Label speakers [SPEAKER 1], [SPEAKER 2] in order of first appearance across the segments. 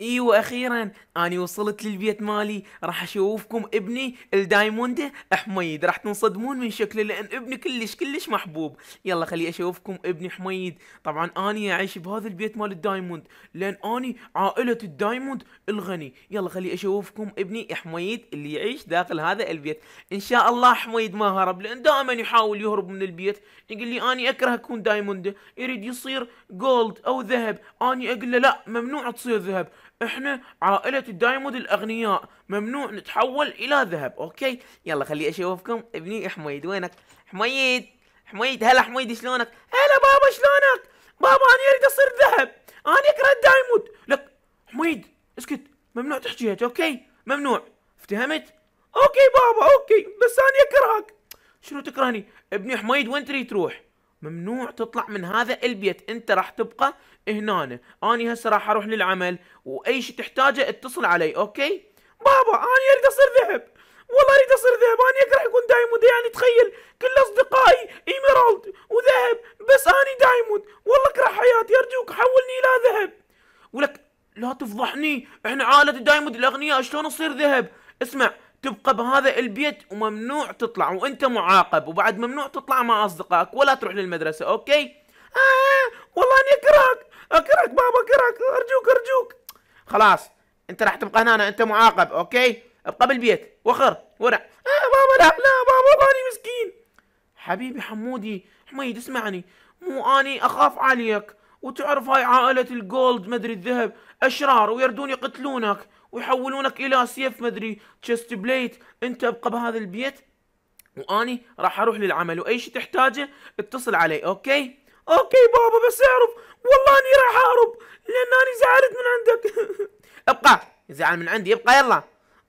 [SPEAKER 1] ايوه اخيرا اني وصلت للبيت مالي راح اشوفكم ابني الدايموند حميد راح تنصدمون من شكله لان ابني كلش كلش محبوب يلا خلي اشوفكم ابني حميد طبعا اني اعيش بهذا البيت مال الدايموند لان اني عائله الدايموند الغني يلا خلي اشوفكم ابني حميد اللي يعيش داخل هذا البيت ان شاء الله حميد ما هرب لان دائما يحاول يهرب من البيت يقول لي اني اكره اكون دايموند يريد يصير جولد او ذهب اني اقول له لا ممنوع تصير ذهب احنا عائلة الدايمود الاغنياء ممنوع نتحول الى ذهب اوكي يلا خلي اشوفكم ابني حميد وينك حميد حميد هلا حميد شلونك هلا بابا شلونك بابا انا اريد اصير ذهب انا اكره الدايمود لك حميد اسكت ممنوع تحكي هيك اوكي ممنوع افتهمت اوكي بابا اوكي بس انا اكرهك شنو تكرهني ابني حميد وين تريد تروح ممنوع تطلع من هذا البيت انت راح تبقى هنا اني هسه راح اروح للعمل واي شيء تحتاجه اتصل علي اوكي بابا انا اريد اصير ذهب والله اريد اصير ذهب انا اكره اكون دايموند يعني تخيل كل اصدقائي ايميرالد وذهب بس اني دايموند والله اكره حياتي ارجوك حولني الى ذهب ولك لا تفضحني احنا عائلة دايموند الاغنياء شلون اصير ذهب اسمع تبقى بهذا البيت وممنوع تطلع وانت معاقب وبعد ممنوع تطلع مع اصدقائك ولا تروح للمدرسه اوكي آه والله اني اكرهك اكرهك بابا اكرهك ارجوك ارجوك خلاص انت راح تبقى هنا انت معاقب اوكي ابقى بالبيت وخر ورع آه بابا لا لا بابا باني مسكين حبيبي حمودي حميد اسمعني مو اني اخاف عليك وتعرف هاي عائلة الجولد مدري الذهب اشرار ويردون يقتلونك ويحولونك الى سيف مدري تشست بليت انت ابقى بهذا البيت واني راح اروح للعمل واي شيء تحتاجه اتصل علي اوكي اوكي بابا بس اعرف والله اني راح اهرب لان اني زعلت من عندك ابقى زعل من عندي ابقى يلا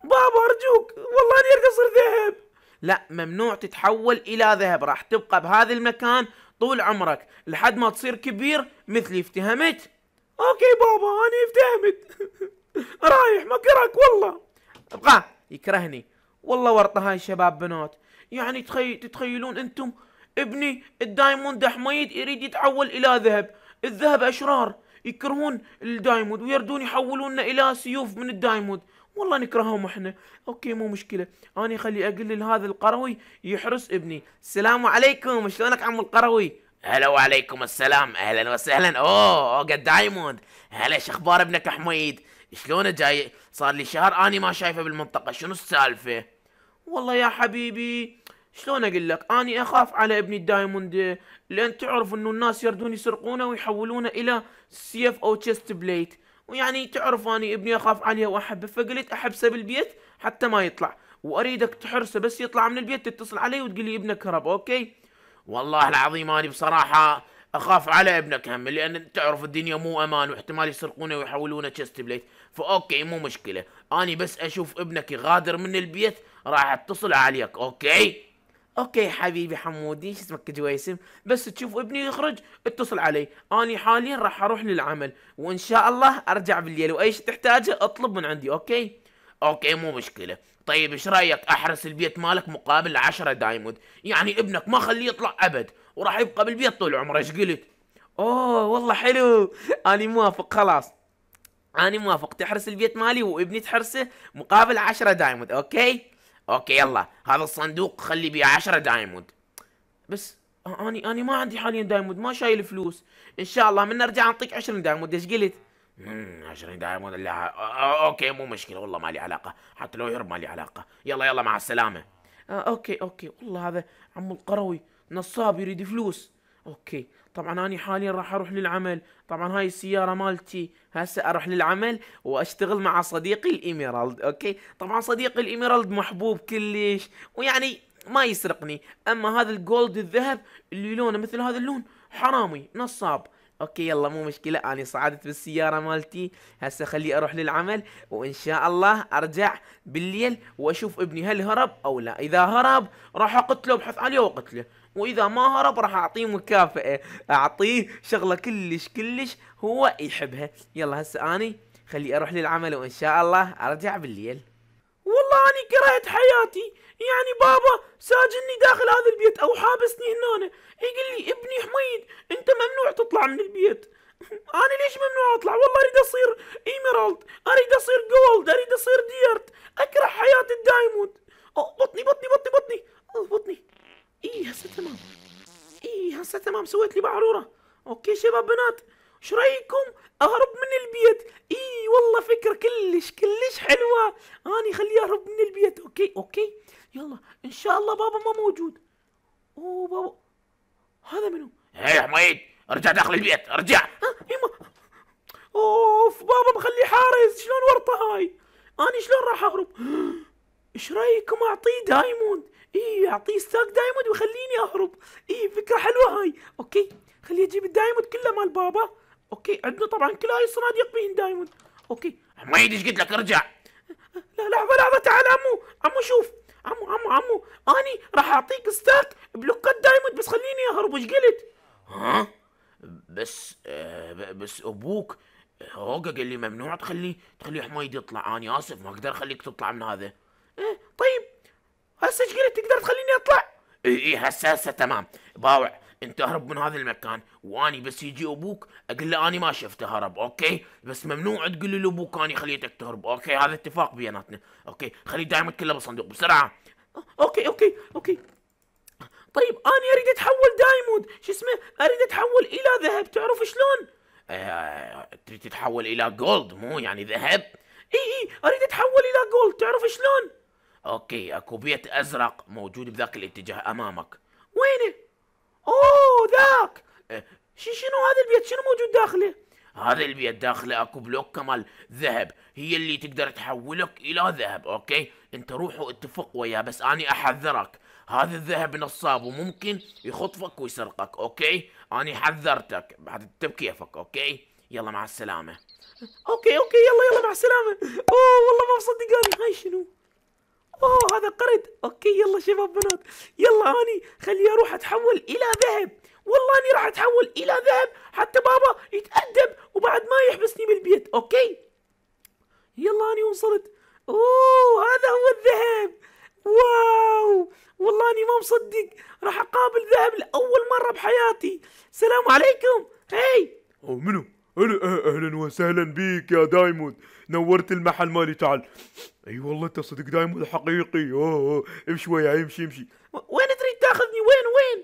[SPEAKER 1] بابا ارجوك والله اني ارقص ذهب لا ممنوع تتحول الى ذهب راح تبقى بهذا المكان طول عمرك لحد ما تصير كبير مثلي افتهمت اوكي بابا انا افتهمت رايح ما كرهك والله ابغاه يكرهني والله ورطه هاي شباب بنات يعني تخي... تتخيلون انتم ابني الدايموند حميد يريد يتحول الى ذهب الذهب اشرار يكرهون الدايموند ويردون يحولوننا الى سيوف من الدايموند والله نكرههم احنا اوكي مو مشكله انا خلي اقول لهذا القروي يحرس ابني السلام عليكم شلونك عم القروي هلا وعليكم السلام اهلا وسهلا اوه اوه دايموند هلا شخبار ابنك حميد شلون جاي صار لي شهر اني ما شايفه بالمنطقه شنو السالفه والله يا حبيبي شلون اقول لك اني اخاف على ابني الدايموند لان تعرف انه الناس يردون يسرقونه ويحولونه الى سيف او تشيست بليت ويعني تعرف اني ابني اخاف عليه واحبه فقلت احبسه بالبيت حتى ما يطلع واريدك تحرسه بس يطلع من البيت تتصل علي وتقول لي ابنك هرب اوكي والله العظيم اني بصراحه اخاف على ابنك هم لان تعرف الدنيا مو امان واحتمال يسرقونه ويحولونه تشست بليت فاوكي مو مشكله اني بس اشوف ابنك يغادر من البيت راح اتصل عليك اوكي اوكي حبيبي حمودي شو اسمك جويسم بس تشوف ابني يخرج اتصل علي اني حاليا راح اروح للعمل وان شاء الله ارجع بالليل واي شيء تحتاجه اطلب من عندي اوكي اوكي مو مشكله طيب ايش رايك احرس البيت مالك مقابل 10 دايمود يعني ابنك ما خليه يطلع ابد وراح يبقى بالبيت طول عمره ايش قلت اوه والله حلو انا موافق خلاص انا موافق تحرس البيت مالي وابني تحرسه مقابل 10 دايمود اوكي اوكي يلا هذا الصندوق خلي بيه 10 دايمود بس اني اني ما عندي حاليا دايمود ما شايل فلوس ان شاء الله من نرجع نعطيك 20 دايمود ايش قلت امم 20 دقيقة مو اوكي مو مشكلة والله مالي علاقة حتى لو يهرب مالي علاقة يلا يلا مع السلامة آه اوكي اوكي والله هذا عمو القروي نصاب يريد فلوس اوكي طبعا انا حاليا راح اروح للعمل طبعا هاي السياره مالتي هسه اروح للعمل واشتغل مع صديقي الايميرالد اوكي طبعا صديقي الايميرالد محبوب كلش ويعني ما يسرقني اما هذا الجولد الذهب اللي لونه مثل هذا اللون حرامي نصاب اوكي يلا مو مشكله اني صعدت بالسياره مالتي هسه خلي اروح للعمل وان شاء الله ارجع بالليل واشوف ابني هل هرب او لا اذا هرب راح اقتله بحث عليه واقتله واذا ما هرب راح اعطيه مكافاه اعطيه شغله كلش كلش هو يحبها يلا هسه اني خلي اروح للعمل وان شاء الله ارجع بالليل والله أني كرهت حياتي يعني بابا ساجني داخل هذا البيت أو حابسني هنا يقول لي ابني حميد أنت ممنوع تطلع من البيت أنا ليش ممنوع أطلع والله أريد أصير إيميرالد أريد أصير جولد أريد أصير ديرت أكره حياة الدايموند بطني بطني بطني بطني أوه بطني إيه هسه تمام إيه هسه تمام سويت لي بعروره أوكي شباب بنات شو رأيكم أهرب من فكره كلش كلش حلوه اني خليه يهرب من البيت اوكي اوكي يلا ان شاء الله بابا ما موجود اوه بابا هذا منو يا إيه، حميد ارجع داخل البيت ارجع يما اوف بابا مخلي حارس شلون ورطه هاي اني شلون راح اهرب ايش رايكم اعطيه دايموند اي اعطيه ستاك دايموند ويخليني اهرب اي فكره حلوه هاي اوكي خليه يجيب الدايموند كله مال بابا اوكي عندنا طبعا كل هاي الصناديق بهن دايموند اوكي ما يدش قلت لك ارجع لا لحظه لحظه تعال عمو عمو شوف عمو عمو عمو اني راح اعطيك ستاك بلوكات دايموند بس خليني اهرب وش قلت ها بس آه بس ابوك هوجا قال لي ممنوع تخلي تخلي حمايد يطلع انا اسف ما اقدر اخليك تطلع من هذا إيه طيب هسه ايش قلت تقدر تخليني اطلع اي اي هسه هسه تمام باوع انت اهرب من هذا المكان واني بس يجي ابوك اقول له اني ما شفته هرب اوكي بس ممنوع تقول لابوك اني خليتك تهرب اوكي هذا اتفاق بيناتنا اوكي خلي دعمك كله بالصندوق بسرعه اوكي اوكي اوكي طيب انا اريد اتحول دايمود شو اسمه اريد اتحول الى ذهب تعرف شلون آه، تريد تتحول الى جولد مو يعني ذهب اي اي اريد اتحول الى جولد تعرف شلون اوكي اكو بيت ازرق موجود بذاك الاتجاه امامك وينه اوه ذاك شنو هذا البيت شنو موجود داخله هذا البيت داخله اكو بلوك كمال ذهب هي اللي تقدر تحولك الى ذهب اوكي انت روح واتفق وياه بس اني احذرك هذا الذهب نصاب وممكن يخطفك ويسرقك اوكي اني حذرتك بعد بكيفك اوكي يلا مع السلامه اوكي اوكي يلا يلا مع السلامه اوه والله ما مصدقاني هاي شنو اوه هذا قرد اوكي يلا شباب بنات يلا اني خليني اروح اتحول الى ذهب والله اني راح اتحول الى ذهب حتى بابا يتأدب وبعد ما يحبسني بالبيت اوكي يلا اني وصلت اوه هذا هو الذهب واو والله اني ما مصدق راح اقابل ذهب لاول مره بحياتي سلام
[SPEAKER 2] عليكم هاي او منو أه، اهلا وسهلا بيك يا دايموند نورت المحل مالي تعال اي أيوة والله انت صدق دايموند حقيقي اوه امشي وياي امشي امشي وين تريد تاخذني وين وين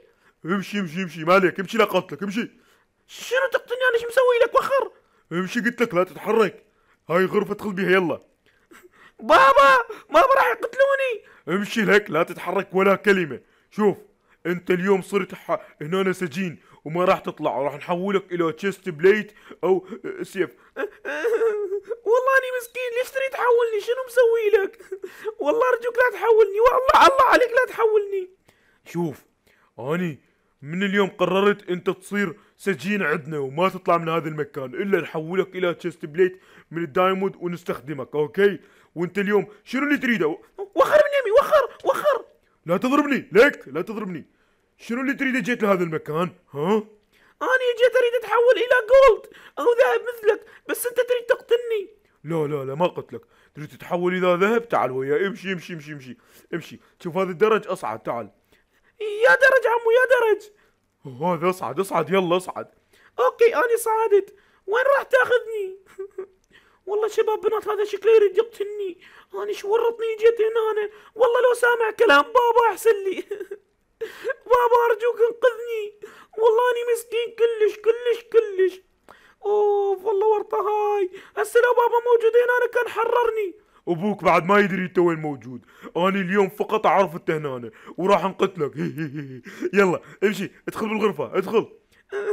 [SPEAKER 2] امشي امشي امشي ما عليك امشي قتلك امشي شنو تقتلني انا شو مسوي لك وخر امشي قلت لك لا تتحرك هاي غرفه ادخل بيها يلا بابا بابا راح يقتلوني امشي لك لا تتحرك ولا كلمه شوف انت اليوم صرت ح... هنا سجين وما راح تطلع وراح نحولك الى تشيست بليت او آه، سيف والله
[SPEAKER 1] اني مسكين ليش تريد تحولني شنو مسوي لك والله ارجوك لا تحولني والله الله عليك لا تحولني
[SPEAKER 2] شوف اني من اليوم قررت انت تصير سجين عندنا وما تطلع من هذا المكان الا نحولك الى تشيست بليت من الدايمود ونستخدمك اوكي وانت اليوم شنو اللي تريده وخر من يمي وخر وخر لا تضربني ليك لا تضربني شنو اللي تريد جيت لهذا المكان؟ ها؟
[SPEAKER 1] أنا جيت أريد أتحول إلى جولد أو ذهب مثلك بس أنت تريد تقتلني
[SPEAKER 2] لا لا لا ما قتلك تريد تتحول إلى ذهب تعال ويا امشي امشي امشي امشي امشي شوف هذا الدرج أصعد تعال يا درج عمو يا درج هذا اصعد اصعد يلا اصعد
[SPEAKER 1] أوكي أنا صعدت وين راح تاخذني؟ والله شباب بنات هذا شكله يريد يقتلني أنا شورطني جيت هنا أنا والله لو سامع كلام بابا أحسن لي بابا ارجوك انقذني والله اني مسكين كلش كلش كلش اوف والله ورطه هاي هسه لو بابا موجودين
[SPEAKER 2] انا كان حررني ابوك بعد ما يدري انت وين موجود انا اليوم فقط اعرف انت هنا وراح انقتلك يلا امشي ادخل بالغرفه ادخل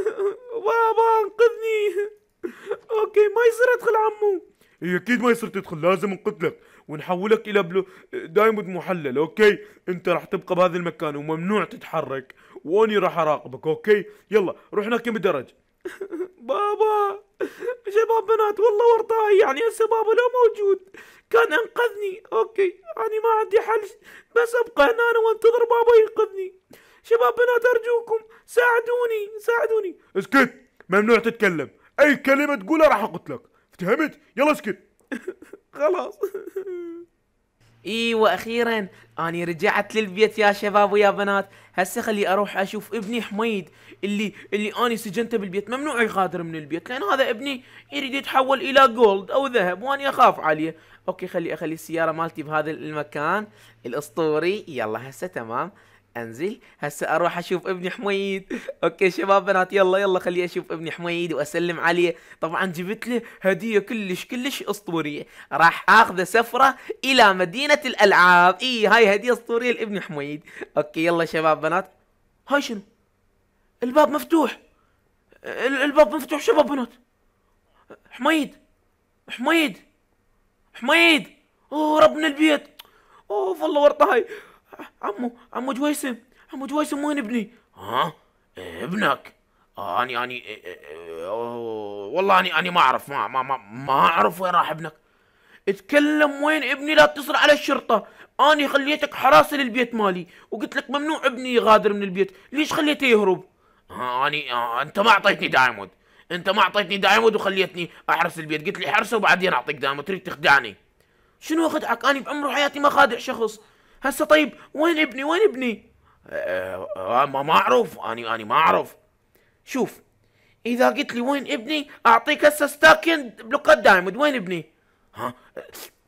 [SPEAKER 2] بابا انقذني اوكي ما يصير ادخل عمو إيه، اكيد ما يصير تدخل لازم انقتلك ونحولك الى بلو دايموند محلل اوكي انت راح تبقى بهذا المكان وممنوع تتحرك واني راح اراقبك اوكي يلا روح هناك كم الدرج
[SPEAKER 1] بابا شباب بنات والله ورطاي يعني هسه بابا لو موجود كان انقذني اوكي يعني ما عندي حل بس ابقى هنا
[SPEAKER 2] وانتظر بابا ينقذني شباب بنات ارجوكم ساعدوني ساعدوني اسكت ممنوع تتكلم اي كلمه تقولها راح اقتلك افتهمت يلا اسكت خلاص ايوه اخيرا اني رجعت
[SPEAKER 1] للبيت يا شباب ويا بنات هسه خلي اروح اشوف ابني حميد اللي اللي اني سجنته بالبيت ممنوع يغادر من البيت لان هذا ابني يريد يتحول الى جولد او ذهب واني اخاف عليه اوكي خلي اخلي السياره مالتي بهذا المكان الاسطوري يلا هسه تمام انزل هسه اروح اشوف ابني حميد اوكي شباب بنات يلا يلا خلي اشوف ابني حميد واسلم عليه طبعا جبت له هديه كلش كلش اسطوريه راح اخذه سفره الى مدينه الالعاب اي هاي هديه اسطوريه لابن حميد اوكي يلا شباب بنات هاي شنو الباب مفتوح الباب مفتوح شباب بنات حميد حميد حميد اوه ربنا البيت اوه والله ورطه هاي عمو عمو جويسم عمو جويسم وين ابني؟ ها؟ إيه، ابنك؟ اني آه، اني إيه، إيه، والله اني اني ما اعرف ما ما ما, ما اعرف وين راح ابنك اتكلم وين ابني لا تتصل على الشرطه اني خليتك حراسه للبيت مالي وقلت لك ممنوع ابني يغادر من البيت ليش خليته يهرب ها اني آه انت ما اعطيتني دايمود، انت ما اعطيتني دايمود وخليتني احرس البيت قلت لي حرسه وبعدين اعطيك دايمود، تريد تخدعني شنو اخدعك اني بعمر حياتي ما خادع شخص هسه طيب وين ابني وين ابني آه, آه، ما اعرف اني اني ما اعرف شوف اذا قلت لي وين ابني اعطيك هسه ستاكن بلوكات دايموند وين ابني ها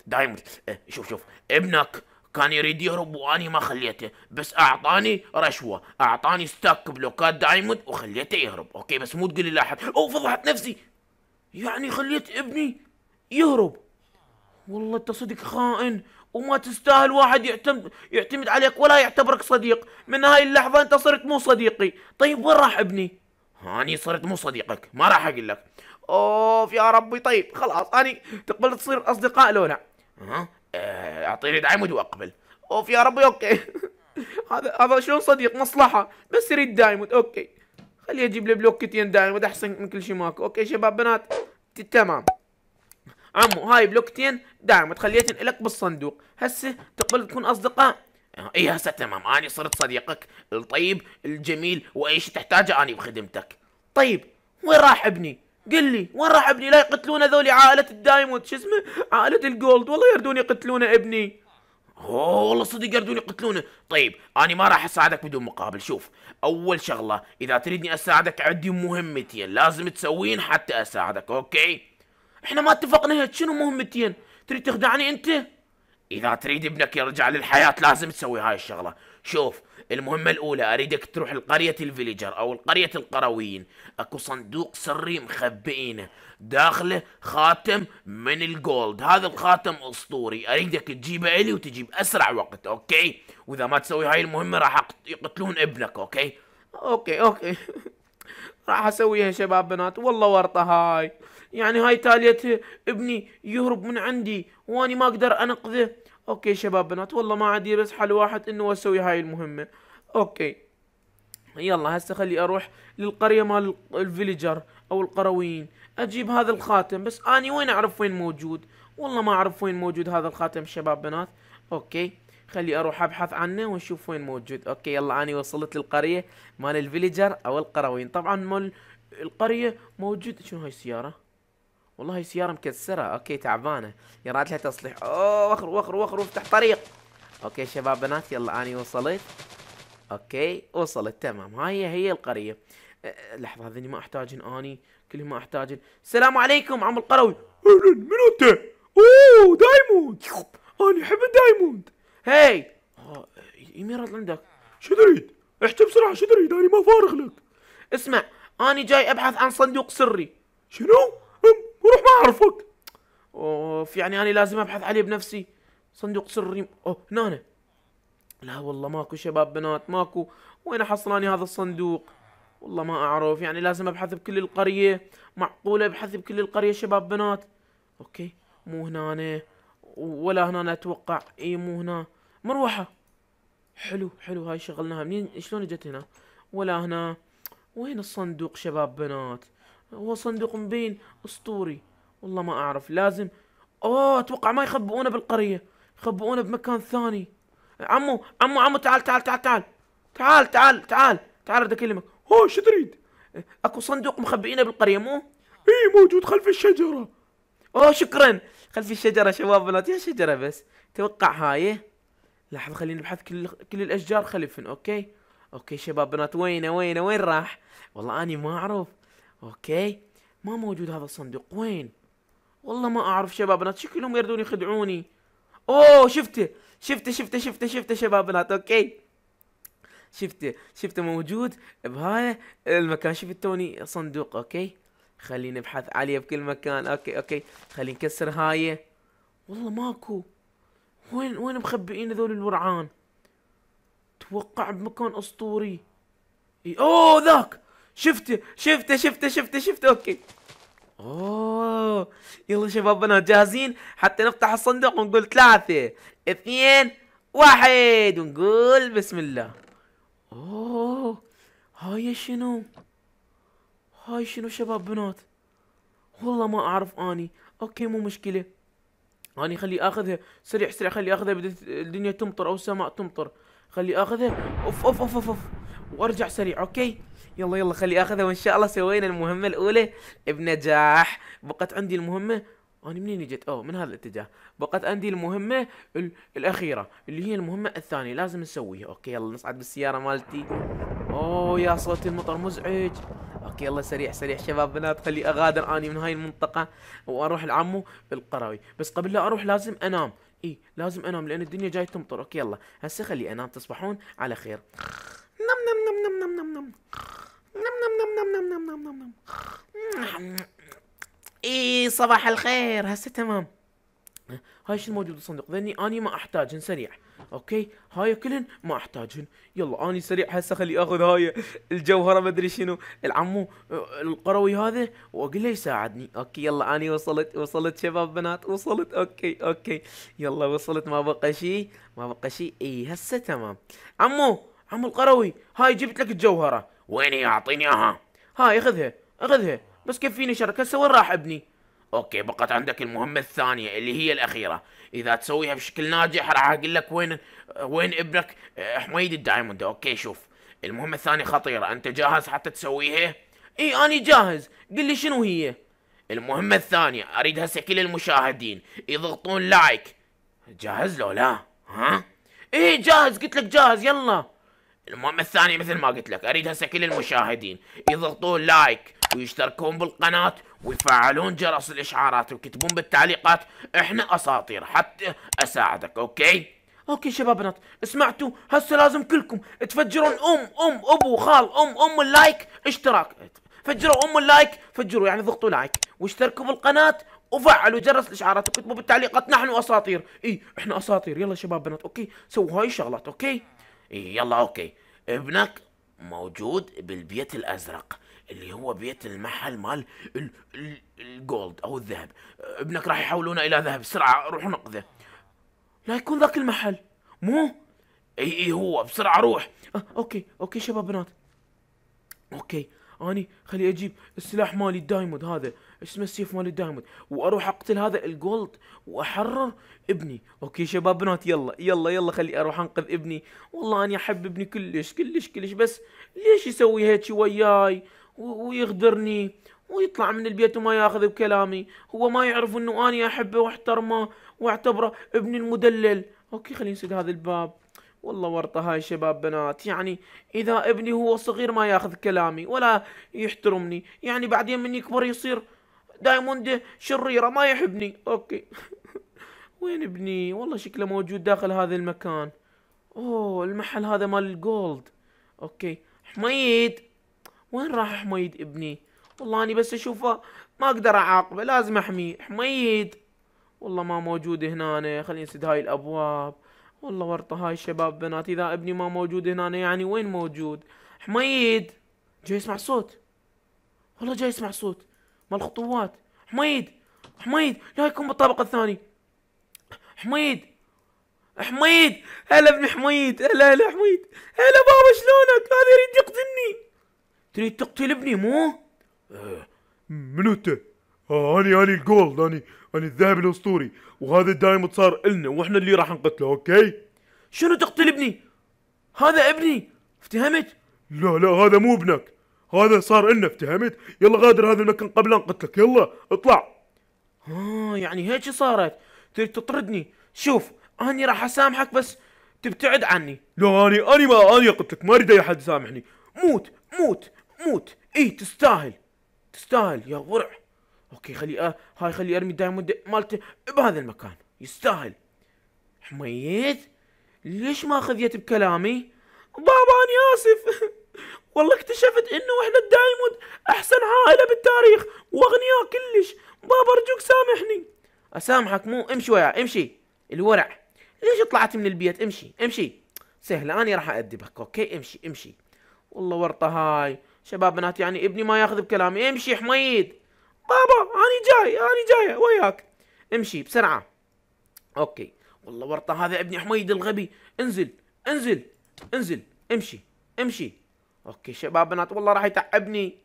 [SPEAKER 1] دايموند آه، شوف شوف ابنك كان يريد يهرب واني ما خليته بس اعطاني رشوه اعطاني ستاك بلوكات دايموند وخليته يهرب اوكي بس مو لي لاحد او فضحت نفسي يعني خليت ابني يهرب والله انت صدق خائن وما تستاهل واحد يعتمد يعتمد عليك ولا يعتبرك صديق من هاي اللحظة انت صرت مو صديقي طيب وين راح ابني اني صرت مو صديقك ما راح اقول لك اوف يا ربي طيب خلاص اني تقبل تصير اصدقاء لونا ها أه. اعطيني دعم واقبل اوف يا ربي اوكي هذا هذا شلون صديق مصلحة بس يريد دايموند اوكي خليه اجيب له بلوكتين دايموند احسن من كل شيء ماكو اوكي شباب بنات تمام عمو هاي بلوكتين دعمت خليتن لك بالصندوق هسه تقبل تكون اصدقاء اي هسه تمام اني صرت صديقك الطيب الجميل واي شيء تحتاجه اني بخدمتك طيب وين راح ابني قل لي وين راح ابني لا يقتلون ذولي عائله الدايموند شو اسمه عائله الجولد والله يردون يقتلون ابني اوه والله صدق يردون يقتلونه طيب انا ما راح اساعدك بدون مقابل شوف اول شغله اذا تريدني اساعدك عندي مهمتين لازم تسوين حتى اساعدك اوكي احنا ما اتفقنا هيك شنو مهمتين تريد تخدعني انت اذا تريد ابنك يرجع للحياه لازم تسوي هاي الشغله شوف المهمة الأولى أريدك تروح لقرية الفيليجر أو القرية القرويين أكو صندوق سري مخبئينه داخله خاتم من الجولد هذا الخاتم أسطوري أريدك تجيبه إلي وتجيب أسرع وقت أوكي وإذا ما تسوي هاي المهمة راح يقتلون ابنك أوكي أوكي أوكي راح اسويها شباب بنات والله ورطه هاي يعني هاي تاليتها ابني يهرب من عندي واني ما اقدر انقذه اوكي شباب بنات والله ما عندي بس حل واحد انه اسوي هاي المهمه اوكي يلا هسه خلي اروح للقريه مال الفيليجر او القرويين اجيب هذا الخاتم بس اني وين اعرف وين موجود والله ما اعرف وين موجود هذا الخاتم شباب بنات اوكي خلي اروح ابحث عنه ونشوف وين موجود اوكي يلا اني وصلت للقريه مال الفيليجر او القروين طبعا مال القريه موجود شنو هاي السياره والله هاي سياره مكسره اوكي تعبانه يراد لها تصليح اوه وخر وخر وخر افتح طريق اوكي شباب بنات يلا اني وصلت اوكي وصلت تمام هاي هي القريه لحظه هذني ما احتاجن اني كل ما احتاجن السلام عليكم عم القروي اهلا من انت اوه دايموند انا احب الدايموند هاي آه، يميرات عندك شو تريد احكي بسرعه شو تريد انا ما فارغ لك اسمع أنا جاي ابحث عن صندوق سري شنو روح ما اعرفك اوف يعني انا لازم ابحث عليه بنفسي صندوق سري اوه هنا لا والله ماكو شباب بنات ماكو وين حصلاني هذا الصندوق والله ما اعرف يعني لازم ابحث بكل القرية معقولة ابحث بكل القرية شباب بنات اوكي مو هنا ولا هنا نتوقع اي مو هنا مروحة حلو حلو هاي شغلناها منين شلون اجت هنا ولا هنا وين الصندوق شباب بنات هو صندوق مبين اسطوري والله ما اعرف لازم اوه اتوقع ما يخبؤونا بالقرية يخبؤونا بمكان ثاني عمو عمو عمو تعال تعال تعال تعال تعال تعال تعال تعال اريد اكلمك هو شو تريد اكو صندوق مخبئينه بالقرية مو اي موجود خلف الشجرة اوه شكرا خلف الشجره شباب بنات يا شجره بس توقع هاي لحظه خلينا نبحث كل كل الاشجار خلفن اوكي اوكي شباب بنات وينه وينه وين راح والله اني ما اعرف اوكي ما موجود هذا الصندوق وين والله ما اعرف شباب بنات شكلهم يردون يخدعوني اوه شفته شفته شفته شفته شفته شباب بنات اوكي شفته شفته موجود بهاي المكان شفت توني صندوق اوكي خليني ابحث عليه بكل مكان اوكي اوكي خليني نكسر هاي والله ماكو وين وين مخبئين هذول الورعان توقع بمكان اسطوري اوه ذاك شفته شفته شفته شفته شفته اوكي اوه يلا شبابنا جاهزين حتى نفتح الصندوق ونقول ثلاثة اثنين واحد ونقول بسم الله اوه هاي شنو هاي شنو شباب بنات والله ما اعرف اني اوكي مو مشكلة اني خلي اخذها سريع سريع خلي اخذها بدت الدنيا تمطر او السماء تمطر خلي اخذها اوف اوف اوف اوف, أوف. وارجع سريع اوكي يلا يلا خلي اخذها وان شاء الله سوينا المهمة الاولى بنجاح بقت عندي المهمة انا منين اجت؟ اوه من هذا الاتجاه، بقت عندي المهمة ال... الأخيرة اللي هي المهمة الثانية لازم نسويها، اوكي يلا نصعد بالسيارة مالتي. اوه يا صوت المطر مزعج. اوكي يلا سريع سريع شباب بنات خلي اغادر اني من هاي المنطقه واروح لعمو بالقراوي بس قبل لا اروح لازم انام اي لازم انام لان الدنيا جاي تمطر اوكي يلا هسه خلي انام تصبحون على خير نم نم نم نم نم نم نم نم نم نم نم نم نم نم اي صباح الخير هسه تمام هاي شو موجود بالصندوق ذني اني ما احتاجهن سريع اوكي هاي كلهن ما احتاجهن يلا اني سريع هسه خلي اخذ هاي الجوهره ما ادري شنو العمو القروي هذا واقول له يساعدني اوكي يلا اني وصلت وصلت شباب بنات وصلت اوكي اوكي يلا وصلت ما بقى شيء ما بقى شيء اي هسه تمام عمو عمو القروي هاي جبت لك الجوهره وين هي اعطيني اياها هاي خذها اخذها بس كفيني شرك هسه وين راح ابني اوكي بقت عندك المهمة الثانية اللي هي الأخيرة، إذا تسويها بشكل ناجح راح أقول لك وين وين ابنك آه، حميد الدايموند، اوكي شوف، المهمة الثانية خطيرة، أنت جاهز حتى تسويها؟ إي أني جاهز، قل لي شنو هي؟ المهمة الثانية أريد هسه كل المشاهدين يضغطون لايك، جاهز لو لا؟ ها؟ إي جاهز قلت لك جاهز يلا. المهمة الثانية مثل ما قلت لك أريد هسه كل المشاهدين يضغطون لايك ويشتركون بالقناة ويفعلون جرس الاشعارات ويكتبون بالتعليقات احنا اساطير حتى اساعدك اوكي اوكي شباب بنات سمعتوا هسه لازم كلكم تفجرون ام ام ابو خال ام ام اللايك اشتراك فجروا ام اللايك فجروا يعني ضغطوا لايك واشتركوا بالقناه وفعلوا جرس الاشعارات وكتبوا بالتعليقات نحن اساطير اي احنا اساطير يلا شباب بنات اوكي سووا هاي الشغلات اوكي اي يلا اوكي ابنك موجود بالبيت الازرق اللي هو بيت المحل مال الجولد او الذهب ابنك راح يحولونه الى ذهب بسرعه روح نقذه لا يكون ذاك المحل مو اي اي هو بسرعه روح أه اوكي اوكي شباب بنات اوكي اني خلي اجيب السلاح مالي الدايمود هذا اسمه السيف مال الدايمود واروح اقتل هذا الجولد واحرر ابني اوكي شباب بنات يلا يلا يلا خلي اروح انقذ ابني والله اني احب ابني كلش كلش كلش بس ليش يسوي هيك وياي ويغدرني ويطلع من البيت وما ياخذ بكلامي هو ما يعرف انه اني احبه واحترمه واعتبره ابني المدلل اوكي خليني نسد هذا الباب والله ورطة هاي شباب بنات يعني اذا ابني هو صغير ما ياخذ كلامي ولا يحترمني يعني بعدين من يكبر يصير دايموند شريرة ما يحبني اوكي وين ابني والله شكله موجود داخل هذا المكان اوه المحل هذا مال الجولد اوكي حميد وين راح حميد ابني والله اني بس اشوفه ما اقدر اعاقبه لازم احميه حميد والله ما موجود هنا خليني اسد هاي الابواب والله ورطه هاي الشباب بنات اذا ابني ما موجود هنا يعني وين موجود حميد جاي يسمع صوت والله جاي يسمع صوت مال الخطوات حميد حميد لا يكون بالطابق الثاني حميد حميد هلا ابن حميد هلا هلا حميد هلا بابا شلونك هذا يريد يقتلني
[SPEAKER 2] تريد تقتل ابني مو؟ آه منو انت؟ آه اني اني الجولد اني اني الذهب الاسطوري وهذا الدايموند صار النا واحنا اللي راح نقتله اوكي؟ شنو تقتل ابني؟ هذا ابني افتهمت؟ لا لا هذا مو ابنك هذا صار النا افتهمت؟ يلا غادر هذا المكان قبل ان قتلك يلا اطلع
[SPEAKER 1] ها يعني هيك صارت تريد تطردني شوف اني راح اسامحك بس تبتعد عني
[SPEAKER 2] لا اني اني ما اني قلت لك ما اريد اي احد يسامحني
[SPEAKER 1] موت موت موت اي تستاهل تستاهل يا ورع اوكي خلي أه هاي خلي ارمي الدايموند مالته بهذا المكان يستاهل حميد ليش ما خذيت بكلامي بابا انا اسف والله اكتشفت انه احنا الدايموند احسن عائله بالتاريخ واغنياء كلش بابا ارجوك سامحني اسامحك مو امشي ويا امشي الورع ليش طلعت من البيت امشي امشي سهله انا راح اادبك اوكي امشي امشي والله ورطه هاي شباب بنات يعني ابني ما ياخذ بكلامي امشي حميد بابا انا جاي انا جاي وياك امشي بسرعه اوكي والله ورطه هذا ابني حميد الغبي انزل انزل انزل امشي امشي اوكي شباب بنات والله راح يتعبني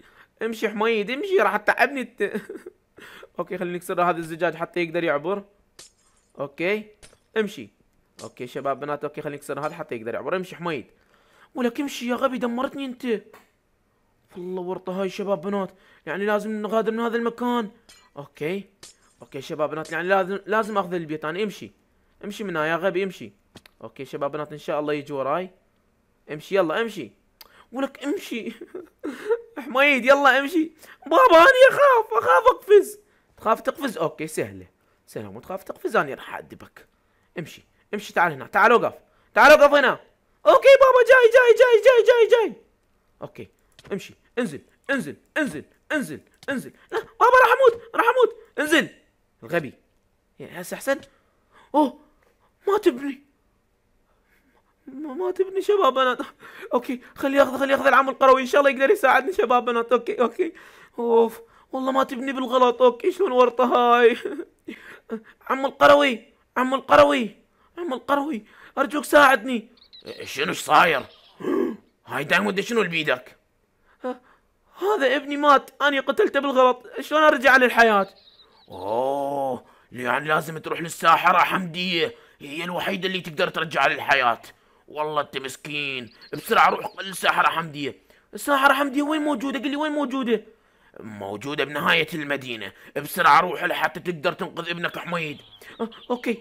[SPEAKER 1] امشي حميد امشي راح تتعبني الت... اوكي خليني اكسر هذا الزجاج حتى يقدر يعبر اوكي امشي اوكي شباب بنات اوكي خليني اكسر هذا حتى يقدر يعبر امشي حميد ولك امشي يا غبي دمرتني انت والله ورطة هاي شباب بنات يعني لازم نغادر من هذا المكان اوكي اوكي شباب بنات يعني لازم لازم اخذ البيت انا امشي امشي من هنا يا غبي امشي اوكي شباب بنات ان شاء الله يجي وراي امشي يلا امشي ولك امشي حميد يلا امشي بابا انا اخاف اخاف اقفز تخاف تقفز اوكي سهله سهله مو تخاف تقفز انا راح اعذبك امشي امشي تعال هنا تعال اوقف تعال اوقف هنا اوكي بابا جاي جاي جاي جاي جاي جاي اوكي امشي انزل انزل انزل انزل انزل لا بابا راح اموت راح اموت انزل الغبي هسه احسن اوه ما تبني ما تبني شباب بنات اوكي خليه ياخذ خليه ياخذ العام القروي ان شاء الله يقدر يساعدني شباب بنات اوكي اوكي اوف والله ما تبني بالغلط اوكي شلون ورطه هاي عم القروي عم القروي عم القروي ارجوك ساعدني شنو ايش صاير هاي دايما شنو اللي بيدك هذا ابني مات أنا قتلته بالغلط شلون أرجع للحياة أوه يعني لازم تروح للساحرة حمدية هي الوحيدة اللي تقدر ترجع للحياة والله أنت مسكين بسرعة روح للساحرة حمدية الساحرة حمدية وين موجودة قل لي وين موجودة موجودة بنهاية المدينة بسرعة روح لحتى تقدر تنقذ ابنك حميد أه، أوكي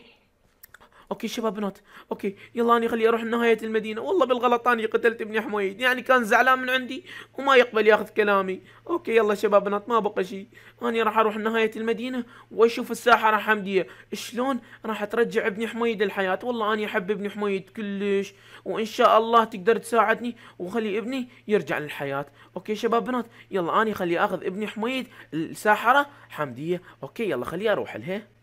[SPEAKER 1] اوكي شباب بنات اوكي يلا اني خلي اروح لنهايه المدينه والله بالغلط اني قتلت ابني حميد يعني كان زعلان من عندي وما يقبل ياخذ كلامي اوكي يلا شباب بنات ما بقى شيء اني راح اروح لنهايه المدينه واشوف الساحره حمديه شلون راح ترجع ابني حميد الحياه والله اني احب ابني حميد كلش وان شاء الله تقدر تساعدني وخلي ابني يرجع للحياه اوكي شباب بنات يلا اني خلي اخذ ابني حميد الساحره حمديه اوكي يلا خلي اروح لها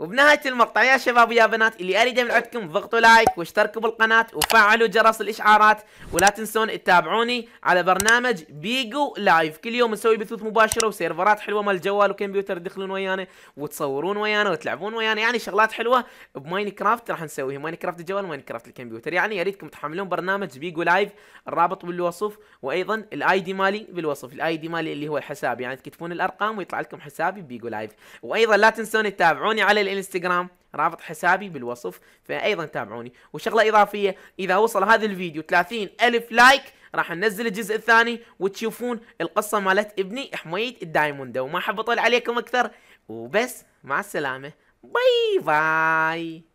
[SPEAKER 1] وبنهايه المقطع يا شباب ويا بنات اللي اريد من عندكم ضغطوا لايك واشتركوا بالقناه وفعلوا جرس الاشعارات ولا تنسون تتابعوني على برنامج بيجو لايف كل يوم نسوي بثوث مباشره وسيرفرات حلوه مال الجوال وكمبيوتر تدخلون ويانا وتصورون ويانا وتلعبون ويانا يعني شغلات حلوه بماينكرافت راح نسويها ماينكرافت الجوال وماينكرافت الكمبيوتر يعني اريدكم تحملون برنامج بيجو لايف الرابط بالوصف وايضا الاي دي مالي بالوصف الاي دي مالي اللي هو الحساب يعني تكتبون الارقام ويطلع لكم حسابي بيجو لايف وايضا لا تنسون تتابعوني على الانستغرام رابط حسابي بالوصف فايضا تابعوني وشغله اضافيه اذا وصل هذا الفيديو 30 الف لايك راح ننزل الجزء الثاني وتشوفون القصه مالت ابني حميد الدايموند وما احب اطول عليكم اكثر وبس مع السلامه باي باي